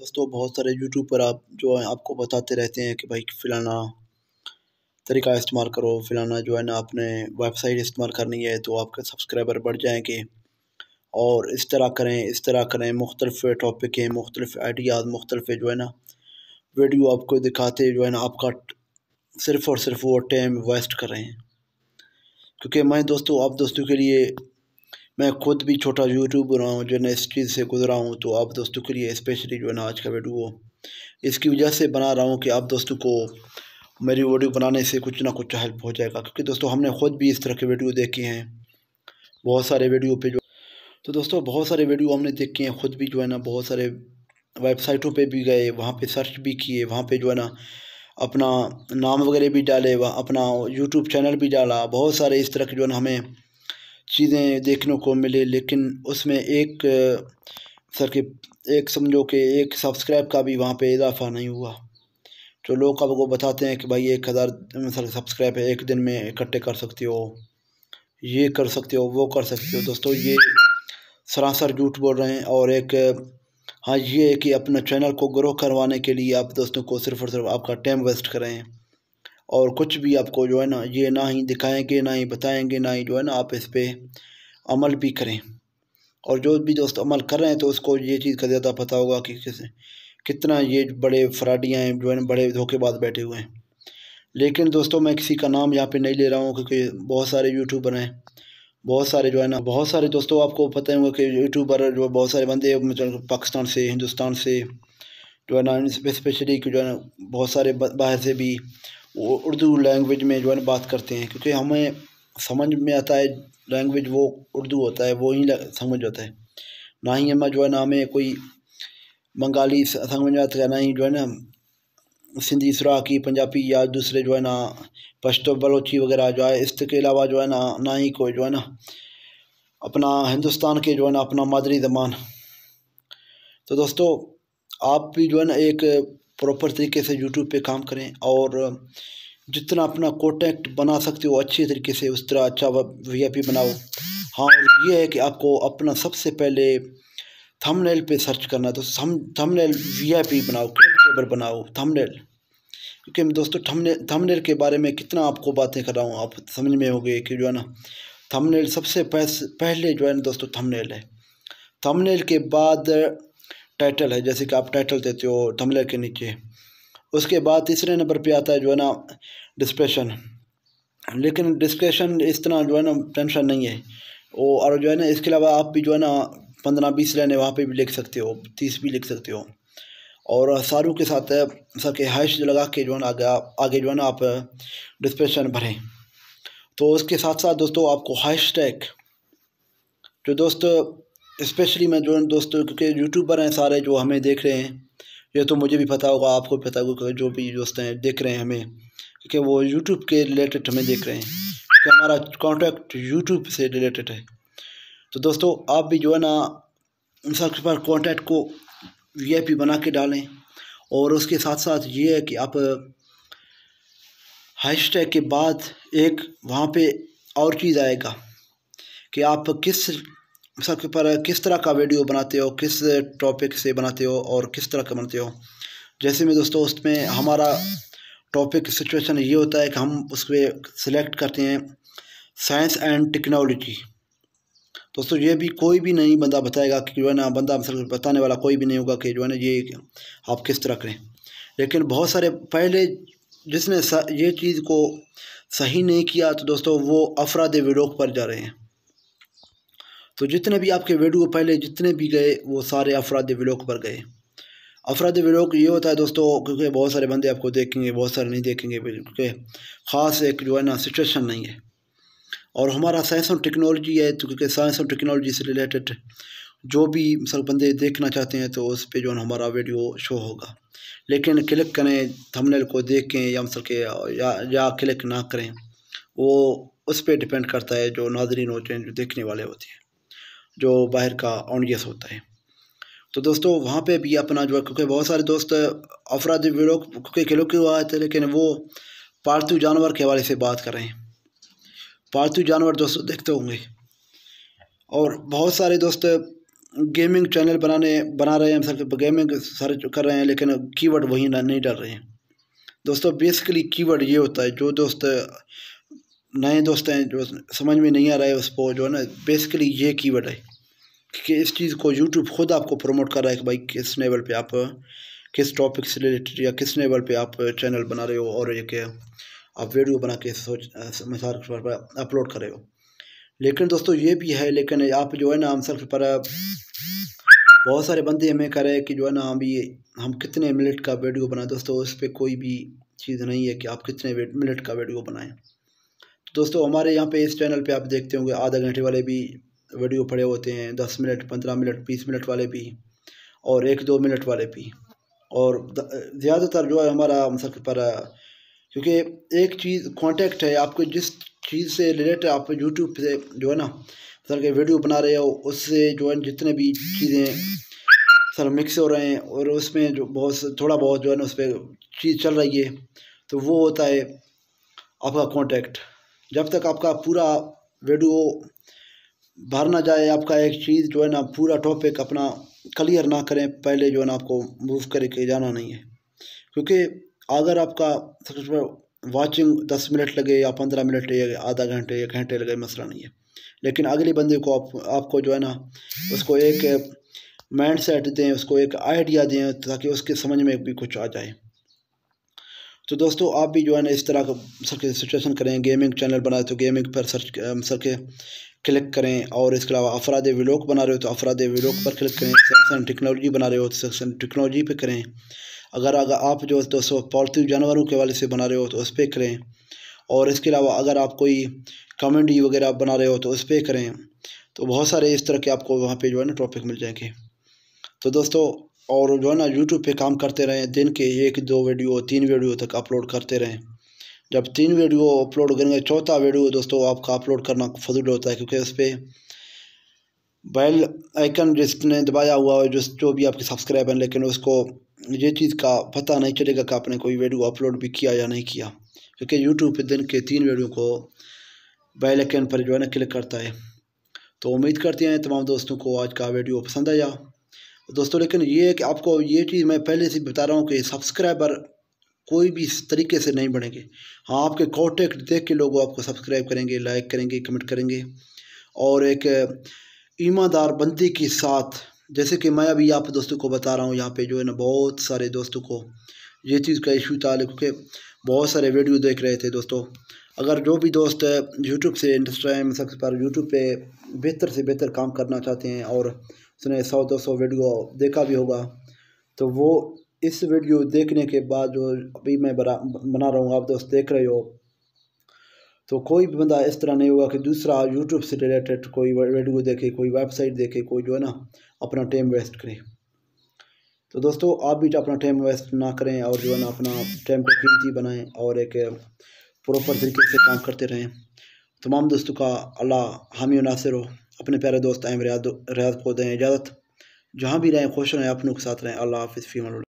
दोस्तों बहुत सारे यूट्यूब पर आप जो है आपको बताते रहते हैं कि भाई फिलाना तरीका इस्तेमाल करो फलाना जो है ना आपने वेबसाइट इस्तेमाल करनी है तो आपके सब्सक्राइबर बढ़ जाएंगे और इस तरह करें इस तरह करें मुख्तलफ टॉपिक हैं मुख्तलिफ आइडियाज़ मुख्तलिफ जो है ना वीडियो आपको दिखाते जो है ना आपका सिर्फ़ और सिर्फ वो टाइम वेस्ट कर रहे हैं क्योंकि मैं दोस्तों आप दोस्तों के लिए मैं खुद भी छोटा यूट्यूबर हूँ जो ना इस चीज़ से गुजरा हूँ तो आप दोस्तों के लिए स्पेशली जो है ना आज का वीडियो इसकी वजह से बना रहा हूँ कि आप दोस्तों को मेरी वीडियो बनाने से कुछ ना कुछ हेल्प हो जाएगा क्योंकि दोस्तों हमने खुद भी इस तरह के वीडियो देखे हैं बहुत सारे वीडियो पे जो तो दोस्तों बहुत सारे वीडियो हमने देखे हैं ख़ुद भी जो है ना बहुत सारे वेबसाइटों पे भी गए वहाँ पे सर्च भी किए वहाँ पे जो है ना अपना नाम वगैरह भी डाले व अपना यूट्यूब चैनल भी डाला बहुत सारे इस तरह के जो है ना हमें चीज़ें देखने को मिली लेकिन उसमें एक सर के एक समझो कि एक सब्सक्राइब का भी वहाँ पे इजाफा नहीं हुआ तो लोग आपको बताते हैं कि भाई एक हज़ार सर सब्सक्राइब है एक दिन में इकट्ठे कर सकते हो ये कर सकते हो वो कर सकते हो दोस्तों ये सरासर झूठ बोल रहे हैं और एक हाँ ये है कि अपने चैनल को ग्रो करवाने के लिए आप दोस्तों को सिर्फ और सिर्फ आपका टाइम वेस्ट करें और कुछ भी आपको जो है ना ये ना ही दिखाएंगे ना ही बताएंगे ना ही जो है ना आप इस पर अमल भी करें और जो भी दोस्त अमल कर रहे हैं तो उसको ये चीज़ का ज़्यादा पता होगा कि किस कितना ये बड़े फ्राडियाँ हैं जो है ना बड़े धोखेबाज बैठे हुए हैं लेकिन दोस्तों मैं किसी का नाम यहाँ पे नहीं ले रहा हूँ क्योंकि बहुत सारे यूट्यूबर हैं बहुत सारे जो है ना बहुत सारे दोस्तों आपको पता होंगे कि यूट्यूबर जो बहुत सारे बंदे मतलब पाकिस्तान से हिंदुस्तान से जो है ना स्पेशली जो है ना बहुत सारे बाहर से भी उर्दू लैंग्वेज में जो है बात करते हैं क्योंकि हमें समझ में आता है लैंग्वेज वो उर्दू होता है वो ही समझ होता है ना ही हमें जो है ना हमें कोई बंगाली समझ में आता है ना ही जो है ना सिंधी सुराखी पंजाबी या दूसरे जो है ना पश्तो बलोची वगैरह जो है इसके अलावा जो है ना ना ही कोई जो है ना अपना हिंदुस्तान के जो है ना अपना मादरी जबान तो दोस्तों आप भी जो है ना एक प्रॉपर तरीके से यूट्यूब पे काम करें और जितना अपना कॉन्टैक्ट बना सकते हो अच्छे तरीके से उस तरह अच्छा वी आई पी बनाओ हाँ और ये है कि आपको अपना सबसे पहले थंबनेल पे सर्च करना तो तो थंबनेल वी आई पी बनाओ क्लिपेबल बनाओ थंबनेल क्योंकि मैं दोस्तों थंबनेल थंबनेल के बारे में कितना आपको बातें कर रहा हूँ आप समझ में हो गए कि जो है ना थंबनेल सबसे पहले जो है ना दोस्तों थंबनेल है थंबनेल के बाद टाइटल है जैसे कि आप टाइटल देते हो थमले के नीचे उसके बाद तीसरे नंबर पे आता है जो है ना डिस्प्रेशन लेकिन डिस्प्रेशन इस तरह जो है ना टेंशन नहीं है और जो है ना इसके अलावा आप भी जो है ना पंद्रह बीस लाइने वहाँ पे भी लिख सकते हो तीस भी लिख सकते हो और सारू के साथ सर के हाइश लगा के जो है ना आगे आगे जो है ना आप डिस्क्रिप्शन भरें तो उसके साथ साथ दोस्तों आपको हाइश टैग जो दोस्त इस्पेशली मैं जो दोस्तों क्योंकि यूट्यूबर हैं सारे जो हमें देख रहे हैं ये तो मुझे भी पता होगा आपको भी पता होगा जो भी दोस्त हैं देख रहे हैं हमें क्योंकि वो यूट्यूब के रिलेटेड हमें देख रहे हैं कि हमारा कॉन्टैक्ट यूट्यूब से रिलेटेड है तो दोस्तों आप भी जो है ना उन सब पास कॉन्टैक्ट को वी बना के डालें और उसके साथ साथ ये है कि आप हैश टैग के बाद एक वहाँ पे और चीज़ आएगा कि आप किस सबके पर किस तरह का वीडियो बनाते हो किस टॉपिक से बनाते हो और किस तरह का बनाते हो जैसे में दोस्तों उसमें हमारा टॉपिक सिचुएशन ये होता है कि हम उसमें सिलेक्ट करते हैं साइंस एंड टेक्नोलॉजी दोस्तों ये भी कोई भी नहीं बंदा बताएगा कि जो है ना बंदा मतलब बताने वाला कोई भी नहीं होगा कि जो है ना ये आप किस तरह करें लेकिन बहुत सारे पहले जिसने ये चीज़ को सही नहीं किया तो दोस्तों वो अफराद विलोक पर जा रहे हैं तो जितने भी आपके वीडियो पहले जितने भी गए वो सारे अफराद व्लॉग पर गए अफराद व्लॉग ये होता है दोस्तों क्योंकि बहुत सारे बंदे आपको देखेंगे बहुत सारे नहीं देखेंगे क्योंकि ख़ास एक जो है ना सिचुएशन नहीं है और हमारा साइंस और टेक्नोलॉजी है तो क्योंकि साइंस और टेक्नोलॉजी से रिलेटेड जो भी सर बंदे देखना चाहते हैं तो उस पर जो है हमारा वीडियो शो होगा लेकिन क्लिक करें थमनेल को देखें या मतलब के या, या क्लिक ना करें वो उस पर डिपेंड करता है जो नाजरीन होते हैं जो देखने वाले होते हैं जो बाहर का ऑनडियस होता है तो दोस्तों वहाँ पे भी अपना जो है क्योंकि बहुत सारे दोस्त अफराद के खेलों के हुआ थे लेकिन वो पालतू जानवर के हवाले से बात कर रहे हैं पालतू जानवर दोस्त देखते होंगे और बहुत सारे दोस्त गेमिंग चैनल बनाने बना रहे हैं सर गेमिंग सर्च कर रहे हैं लेकिन कीवर्ड वहीं नहीं डाल रहे हैं दोस्तों बेसिकली कीवर्ड ये होता है जो दोस्त नए दोस्त हैं जो समझ में नहीं आ रहे उसको जो है ना बेसिकली ये कीवर्ड है कि इस चीज़ को यूट्यूब खुद आपको प्रमोट कर रहा है कि भाई किस लेवल पे आप किस टॉपिक से रिलेटेड या किस लेवल पे आप चैनल बना रहे हो और ये कि आप वीडियो बना के सोच समाचार पर अपलोड कर रहे हो लेकिन दोस्तों ये भी है लेकिन आप जो है ना हम सर पर बहुत सारे बंदे हमें कह रहे हैं कि जो है ना हम ये हम कितने मिनट का वीडियो बनाए दोस्तों उस पर कोई भी चीज़ नहीं है कि आप कितने मिनट का वीडियो बनाएं तो दोस्तों हमारे यहाँ पे इस चैनल पे आप देखते होंगे आधे घंटे वाले भी वीडियो पड़े होते हैं दस मिनट पंद्रह मिनट बीस मिनट वाले भी और एक दो मिनट वाले भी और ज़्यादातर जो है हमारा मतलब पर क्योंकि एक चीज़ कांटेक्ट है आपको जिस चीज़ से रिलेटेड आप यूट्यूब से जो है ना सर के वीडियो बना रहे हो उससे जो है जितने भी चीज़ें सर मिक्स हो रहे हैं और उसमें जो बहुत थोड़ा बहुत जो है ना उस पर चीज़ चल रही है तो वो होता है आपका कांटेक्ट जब तक आपका पूरा वीडियो बाहर ना जाए आपका एक चीज़ जो है ना पूरा टॉपिक अपना क्लियर ना करें पहले जो है ना आपको मूव करके जाना नहीं है क्योंकि अगर आपका वॉचिंग दस मिनट लगे या पंद्रह मिनट या आधा घंटे या घंटे लगे मसला नहीं है लेकिन अगले बंदे को आप आपको जो है ना उसको एक माइंड सेट दें उसको एक आइडिया दें ताकि उसके समझ में भी कुछ आ जाए तो दोस्तों आप भी जो है ना इस तरह का सर के सिचुएशन करें गेमिंग चैनल बनाए तो गेमिंग पर सर्च सर के क्लिक करें और इसके अलावा अफराद व्लॉग बना रहे हो तो अफराद व्लॉग पर क्लिक करें सेक्शन टेक्नोलॉजी बना रहे हो तो सेक्शन टेक्नोलॉजी पे करें अगर अगर आप जो दोस्तों पालतू जानवरों के वाले से बना रहे हो तो उस पर करें और इसके अलावा अगर आप कोई कॉमेडी वगैरह बना रहे हो तो उस पर करें तो बहुत सारे इस तरह के आपको वहाँ पे जो है ना टॉपिक मिल जाएंगे तो दोस्तों और जो है ना यूट्यूब पे काम करते रहें दिन के एक दो वीडियो तीन वीडियो तक अपलोड करते रहें जब तीन वीडियो अपलोड करेंगे चौथा वीडियो दोस्तों आपका अपलोड करना फजूल होता है क्योंकि उस पर बैल आइकन जिसने दबाया हुआ है जिस जो भी आपके सब्सक्राइब हैं लेकिन उसको ये चीज़ का पता नहीं चलेगा कि आपने कोई वीडियो अपलोड भी किया या नहीं किया क्योंकि यूट्यूब पर दिन के तीन वीडियो को बैल आइकन पर जो है ना क्लिक करता है तो उम्मीद करते हैं तमाम दोस्तों को आज का वीडियो पसंद आया दोस्तों लेकिन ये कि आपको ये चीज़ मैं पहले से बता रहा हूँ कि सब्सक्राइबर कोई भी इस तरीके से नहीं बढ़ेंगे हाँ आपके कॉन्टेक्ट देख के लोग आपको सब्सक्राइब करेंगे लाइक करेंगे कमेंट करेंगे और एक ईमानदार बंदी के साथ जैसे कि मैं अभी आप दोस्तों को बता रहा हूँ यहाँ पे जो है ना बहुत सारे दोस्तों को ये चीज़ का इशू था क्योंकि बहुत सारे वीडियो देख रहे थे दोस्तों अगर जो भी दोस्त यूट्यूब से इंस्टाग्राम सबसे पर यूट्यूब पे बेहतर से बेहतर काम करना चाहते हैं और उसने सौ दो सौ वीडियो देखा भी होगा तो वो इस वीडियो देखने के बाद जो अभी मैं बना बना रहा हूँ आप दोस्त देख रहे हो तो कोई भी बंदा इस तरह नहीं होगा कि दूसरा यूट्यूब से रिलेटेड कोई वीडियो देखे कोई वेबसाइट देखे कोई जो है ना अपना टाइम वेस्ट करे तो दोस्तों आप भी अपना टाइम वेस्ट ना करें और जो है ना अपना टाइम को कीमती बनाएं और एक प्रॉपर तरीके से काम करते रहें तमाम दोस्तों का अल्लाह हामी नासिर हो अपने प्यारे दोस्त अहम रियाज रियाज को दें इजाज़त जहाँ भी रहें खुश रहें अपनों के साथ रहें अल्लाह हाफिज़ फ़ीम